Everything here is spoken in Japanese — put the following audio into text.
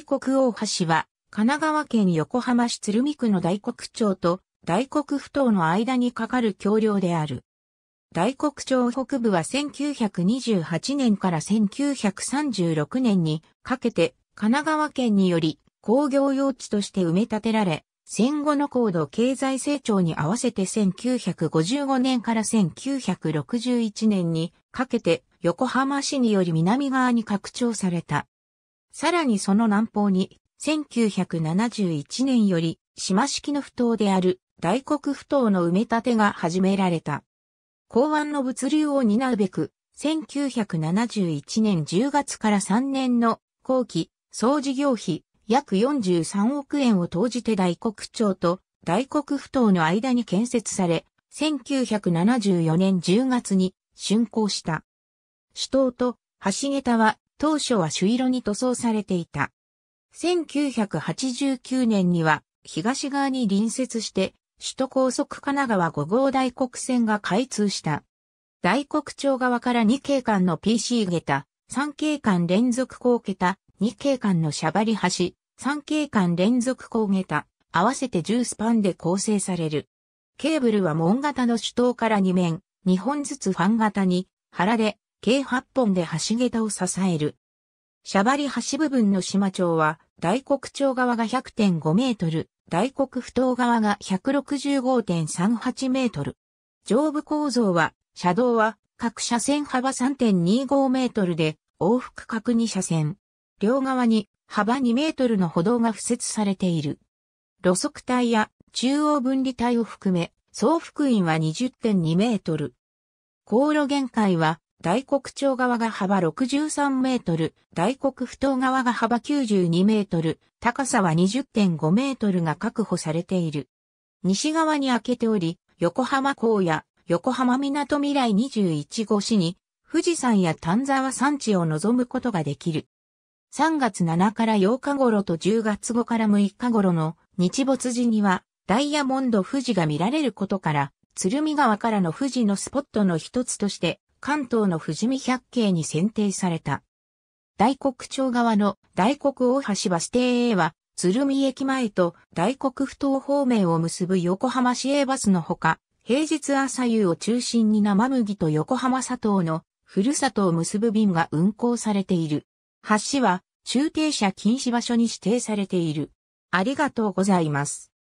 大黒大橋は、神奈川県横浜市鶴見区の大黒町と大黒ふ頭の間に架かる橋梁である。大黒町北部は1928年から1936年にかけて神奈川県により工業用地として埋め立てられ、戦後の高度経済成長に合わせて1955年から1961年にかけて横浜市により南側に拡張された。さらにその南方に、1971年より、島式の不当である大黒不当の埋め立てが始められた。港湾の物流を担うべく、1971年10月から3年の後期、総事業費約43億円を投じて大黒町と大黒不当の間に建設され、1974年10月に竣工した。首島と橋桁は当初は朱色に塗装されていた。1989年には東側に隣接して首都高速神奈川5号大黒線が開通した。大黒町側から2景間の PC 下駄、3景間連続高下駄、2景間のシャバリ橋、3景間連続高下駄、合わせて10スパンで構成される。ケーブルは門型の首頭から2面、2本ずつファン型に、腹で、計8本で橋桁を支える。シャバリ橋部分の島町は、大黒町側が100.5メートル、大黒不島側が165.38メートル。上部構造は、車道は各車線幅3.25メートルで、往復各2車線。両側に幅2メートルの歩道が付設されている。路側帯や中央分離帯を含め、総幅員は20.2メートル。航路限界は大黒町側が幅63メートル、大黒不頭側が幅92メートル、高さは20.5メートルが確保されている。西側に開けており、横浜港や横浜港未来21号市に富士山や丹沢山地を望むことができる。3月7から8日頃と10月5から6日頃の日没時にはダイヤモンド富士が見られることから、鶴見川からの富士のスポットの一つとして関東の富士見百景に選定された。大黒町側の大黒大橋バス停は、鶴見駅前と大黒ふ頭方面を結ぶ横浜市営バスのほか、平日朝夕を中心に生麦と横浜佐藤のふるさとを結ぶ便が運行されている。橋は駐停車禁止場所に指定されている。ありがとうございます。